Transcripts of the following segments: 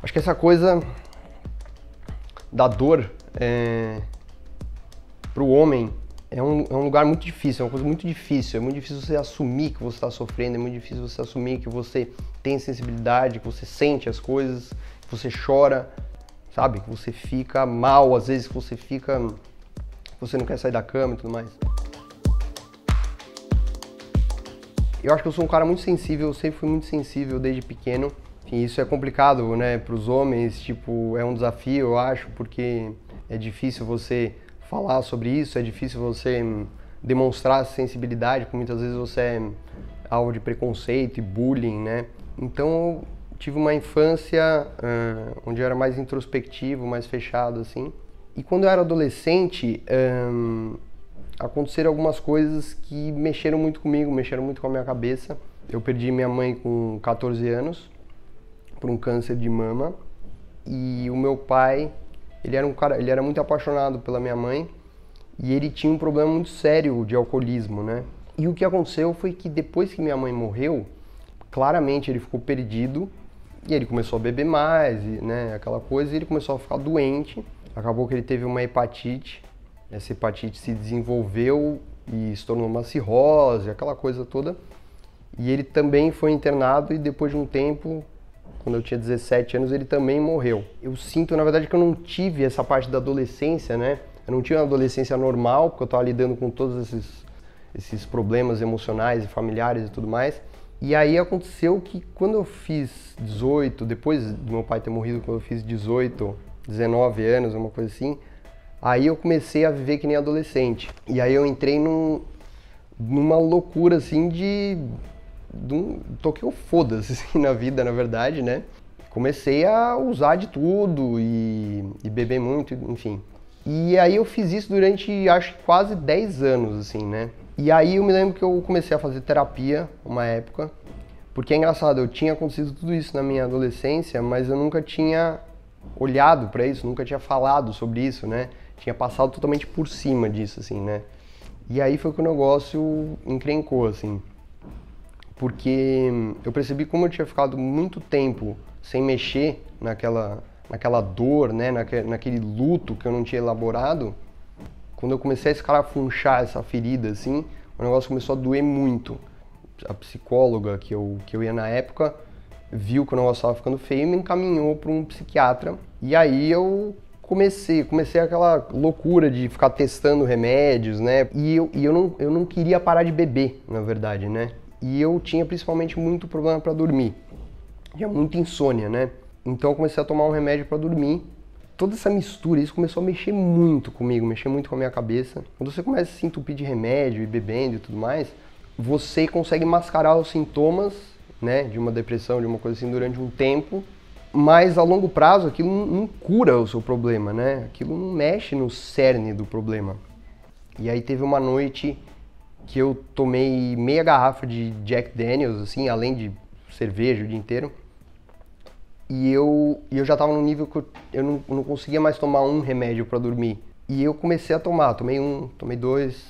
Acho que essa coisa da dor é, para o homem é um, é um lugar muito difícil, é uma coisa muito difícil. É muito difícil você assumir que você está sofrendo, é muito difícil você assumir que você tem sensibilidade, que você sente as coisas, que você chora, sabe? Que você fica mal, às vezes que você fica. que você não quer sair da cama e tudo mais. Eu acho que eu sou um cara muito sensível, eu sempre fui muito sensível desde pequeno. Enfim, isso é complicado, né, para os homens, tipo, é um desafio, eu acho, porque é difícil você falar sobre isso, é difícil você hum, demonstrar sensibilidade, porque muitas vezes você é hum, alvo de preconceito e bullying, né? Então, tive uma infância uh, onde eu era mais introspectivo, mais fechado, assim. E quando eu era adolescente, um, aconteceram algumas coisas que mexeram muito comigo, mexeram muito com a minha cabeça. Eu perdi minha mãe com 14 anos por um câncer de mama. E o meu pai, ele era um cara, ele era muito apaixonado pela minha mãe e ele tinha um problema muito sério de alcoolismo, né? E o que aconteceu foi que depois que minha mãe morreu, claramente ele ficou perdido e ele começou a beber mais, né, aquela coisa, e ele começou a ficar doente. Acabou que ele teve uma hepatite. Essa hepatite se desenvolveu e se tornou uma cirrose, aquela coisa toda. E ele também foi internado e depois de um tempo quando eu tinha 17 anos, ele também morreu. Eu sinto, na verdade, que eu não tive essa parte da adolescência, né? Eu não tive uma adolescência normal, porque eu estava lidando com todos esses, esses problemas emocionais e familiares e tudo mais. E aí aconteceu que quando eu fiz 18, depois do meu pai ter morrido, quando eu fiz 18, 19 anos, uma coisa assim, aí eu comecei a viver que nem adolescente. E aí eu entrei num, numa loucura assim de um, toquei o foda-se assim, na vida, na verdade, né? Comecei a usar de tudo e, e beber muito, enfim. E aí eu fiz isso durante, acho que quase 10 anos, assim, né? E aí eu me lembro que eu comecei a fazer terapia uma época, porque é engraçado, eu tinha acontecido tudo isso na minha adolescência, mas eu nunca tinha olhado para isso, nunca tinha falado sobre isso, né? Tinha passado totalmente por cima disso, assim, né? E aí foi que o negócio encrencou, assim porque eu percebi como eu tinha ficado muito tempo sem mexer naquela, naquela dor, né, naquele luto que eu não tinha elaborado, quando eu comecei a escarafunchar essa ferida, assim, o negócio começou a doer muito. A psicóloga que eu, que eu ia na época viu que o negócio estava ficando feio e me encaminhou para um psiquiatra. E aí eu comecei, comecei aquela loucura de ficar testando remédios, né? E eu, e eu, não, eu não queria parar de beber, na verdade, né? e eu tinha principalmente muito problema para dormir. Tinha muita insônia, né? Então eu comecei a tomar um remédio para dormir. Toda essa mistura, isso começou a mexer muito comigo, mexer muito com a minha cabeça. Quando você começa a se entupir de remédio e bebendo e tudo mais, você consegue mascarar os sintomas, né, de uma depressão, de uma coisa assim, durante um tempo, mas a longo prazo aquilo não cura o seu problema, né? Aquilo não mexe no cerne do problema. E aí teve uma noite que eu tomei meia garrafa de Jack Daniels, assim, além de cerveja o dia inteiro. E eu, e eu já tava num nível que eu, não, não conseguia mais tomar um remédio para dormir. E eu comecei a tomar, tomei um, tomei dois.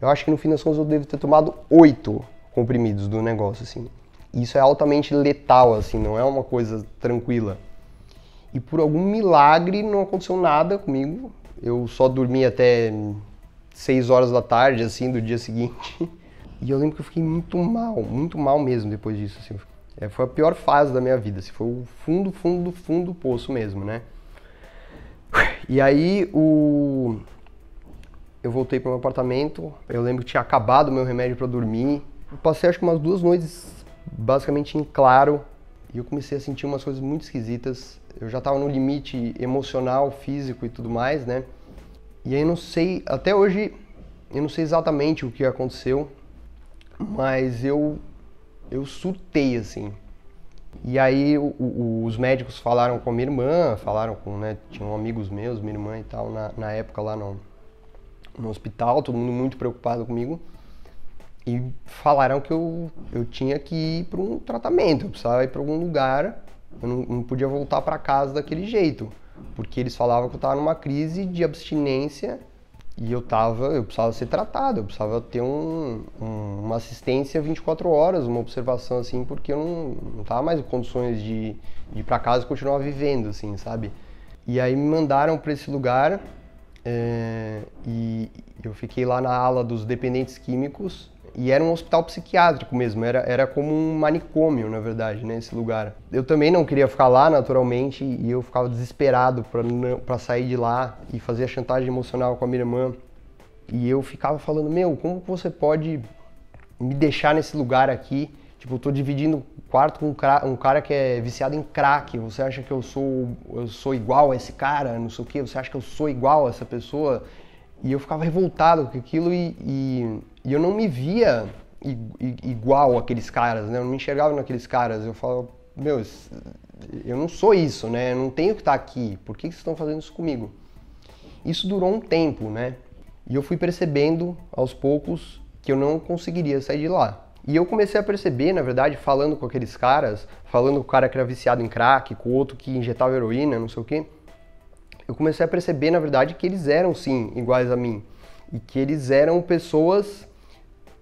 Eu acho que no fim das contas eu devo ter tomado oito comprimidos do negócio, assim. Isso é altamente letal, assim, não é uma coisa tranquila. E por algum milagre não aconteceu nada comigo. Eu só dormi até 6 horas da tarde, assim, do dia seguinte. E eu lembro que eu fiquei muito mal, muito mal mesmo depois disso, assim. É, foi a pior fase da minha vida, assim, foi o fundo, fundo, fundo do poço mesmo, né? E aí o eu voltei para meu apartamento, eu lembro que tinha acabado meu remédio para dormir. Eu passei acho que umas duas noites basicamente em claro e eu comecei a sentir umas coisas muito esquisitas. Eu já estava no limite emocional, físico e tudo mais, né? E aí não sei, até hoje eu não sei exatamente o que aconteceu, mas eu eu surtei assim. E aí o, o, os médicos falaram com a minha irmã, falaram com, né, tinham amigos meus, minha irmã e tal, na, na época lá no, no hospital, todo mundo muito preocupado comigo. E falaram que eu, eu tinha que ir para um tratamento, eu precisava ir para algum lugar, eu não, não podia voltar para casa daquele jeito porque eles falavam que eu estava numa crise de abstinência e eu tava, eu precisava ser tratado, eu precisava ter um, um, uma assistência 24 horas, uma observação assim, porque eu não, não tava mais em condições de, de ir para casa e continuar vivendo, assim, sabe? E aí me mandaram para esse lugar é, e eu fiquei lá na ala dos dependentes químicos e era um hospital psiquiátrico mesmo, era, era como um manicômio, na verdade, né, esse lugar. Eu também não queria ficar lá, naturalmente, e eu ficava desesperado para sair de lá e fazer a chantagem emocional com a minha irmã. E eu ficava falando, meu, como você pode me deixar nesse lugar aqui? Tipo, eu tô dividindo quarto com um, cra um cara que é viciado em crack. Você acha que eu sou eu sou igual a esse cara? Não sei o quê. Você acha que eu sou igual a essa pessoa? E eu ficava revoltado com aquilo e, e, e eu não me via igual aqueles caras, né? Eu não me enxergava naqueles caras. Eu falava, meu, eu não sou isso, né? Eu não tenho que estar tá aqui. Por que vocês estão fazendo isso comigo? Isso durou um tempo, né? E eu fui percebendo aos poucos que eu não conseguiria sair de lá. E eu comecei a perceber, na verdade, falando com aqueles caras, falando com o cara que era viciado em crack, com o outro que injetava heroína, não sei o quê, eu comecei a perceber, na verdade, que eles eram sim iguais a mim e que eles eram pessoas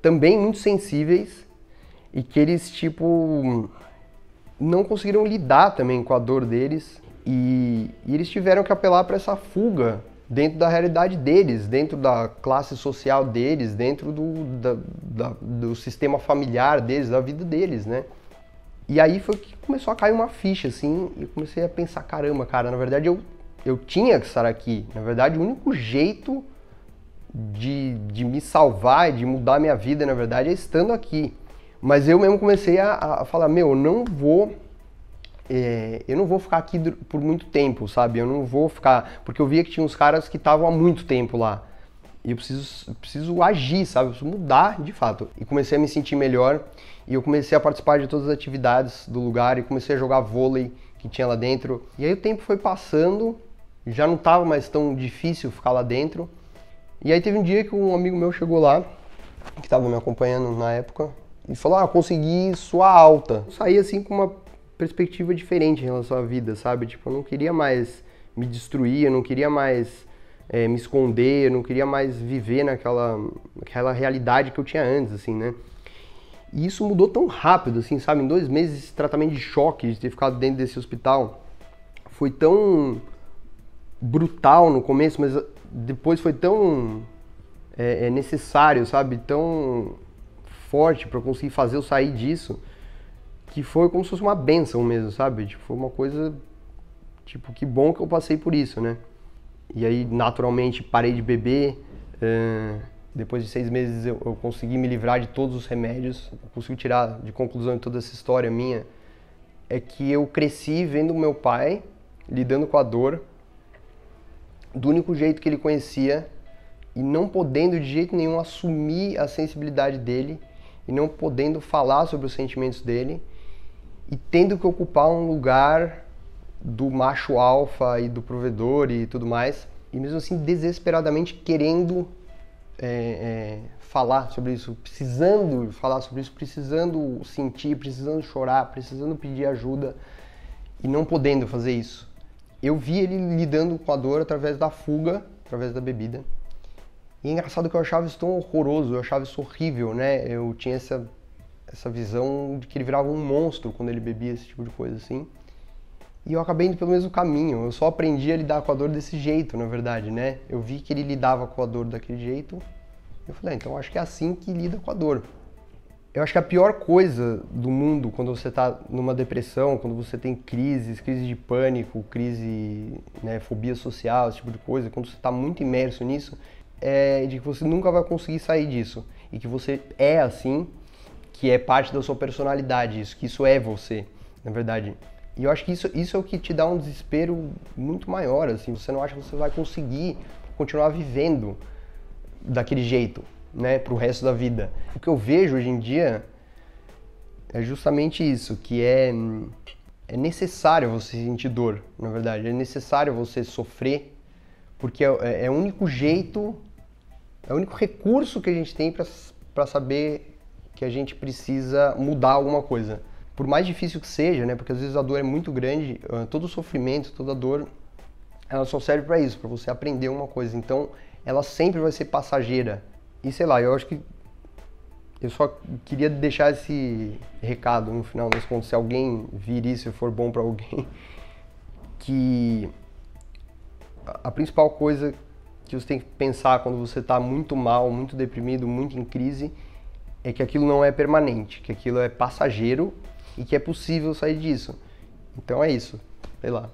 também muito sensíveis e que eles tipo não conseguiram lidar também com a dor deles e, e eles tiveram que apelar para essa fuga dentro da realidade deles, dentro da classe social deles, dentro do, da, da, do sistema familiar deles, da vida deles, né? E aí foi que começou a cair uma ficha, assim, e eu comecei a pensar, caramba, cara, na verdade eu eu tinha que estar aqui. Na verdade, o único jeito de, de me salvar, de mudar minha vida, na verdade, é estando aqui. Mas eu mesmo comecei a, a falar, meu, eu não vou é, eu não vou ficar aqui por muito tempo, sabe? Eu não vou ficar. Porque eu via que tinha uns caras que estavam há muito tempo lá. E eu preciso, eu preciso agir, sabe? Eu preciso mudar de fato. E comecei a me sentir melhor. E eu comecei a participar de todas as atividades do lugar. E comecei a jogar vôlei que tinha lá dentro. E aí o tempo foi passando já não estava mais tão difícil ficar lá dentro. E aí teve um dia que um amigo meu chegou lá, que estava me acompanhando na época, e falou: "Ah, consegui sua alta". Eu saí assim com uma perspectiva diferente em relação à vida, sabe? Tipo, eu não queria mais me destruir, eu não queria mais é, me esconder, eu não queria mais viver naquela, naquela realidade que eu tinha antes, assim, né? E isso mudou tão rápido, assim, sabe? Em dois meses, esse tratamento de choque, de ter ficado dentro desse hospital, foi tão brutal no começo, mas depois foi tão é, é necessário, sabe? Tão forte para conseguir fazer eu sair disso, que foi como se fosse uma benção mesmo, sabe? Tipo, foi uma coisa tipo que bom que eu passei por isso, né? E aí naturalmente parei de beber. Uh, depois de seis meses eu, eu, consegui me livrar de todos os remédios. consegui consigo tirar de conclusão de toda essa história minha é que eu cresci vendo meu pai lidando com a dor do único jeito que ele conhecia e não podendo de jeito nenhum assumir a sensibilidade dele e não podendo falar sobre os sentimentos dele e tendo que ocupar um lugar do macho alfa e do provedor e tudo mais e mesmo assim desesperadamente querendo é, é, falar sobre isso, precisando falar sobre isso, precisando sentir, precisando chorar, precisando pedir ajuda e não podendo fazer isso eu vi ele lidando com a dor através da fuga, através da bebida. E é engraçado que eu achava isso tão horroroso, eu achava isso horrível, né? Eu tinha essa, essa visão de que ele virava um monstro quando ele bebia esse tipo de coisa, assim. E eu acabei indo pelo mesmo caminho, eu só aprendi a lidar com a dor desse jeito, na verdade, né? Eu vi que ele lidava com a dor daquele jeito, eu falei, ah, então acho que é assim que lida com a dor. Eu acho que a pior coisa do mundo quando você está numa depressão, quando você tem crises, crise de pânico, crise, né, fobia social, esse tipo de coisa, quando você está muito imerso nisso, é de que você nunca vai conseguir sair disso e que você é assim, que é parte da sua personalidade, isso, que isso é você, na verdade. E eu acho que isso, isso é o que te dá um desespero muito maior, assim, você não acha que você vai conseguir continuar vivendo daquele jeito, né, para o resto da vida. O que eu vejo hoje em dia é justamente isso, que é é necessário você sentir dor, na verdade, é necessário você sofrer, porque é, é, é o único jeito, é o único recurso que a gente tem para saber que a gente precisa mudar alguma coisa. Por mais difícil que seja, né? Porque às vezes a dor é muito grande, ah, todo sofrimento, toda dor, ela só serve para isso, para você aprender uma coisa. Então, ela sempre vai ser passageira. E sei lá, eu acho que eu só queria deixar esse recado no final das contas, se alguém vir isso e for bom para alguém, que a principal coisa que você tem que pensar quando você está muito mal, muito deprimido, muito em crise, é que aquilo não é permanente, que aquilo é passageiro e que é possível sair disso. Então é isso. Sei lá.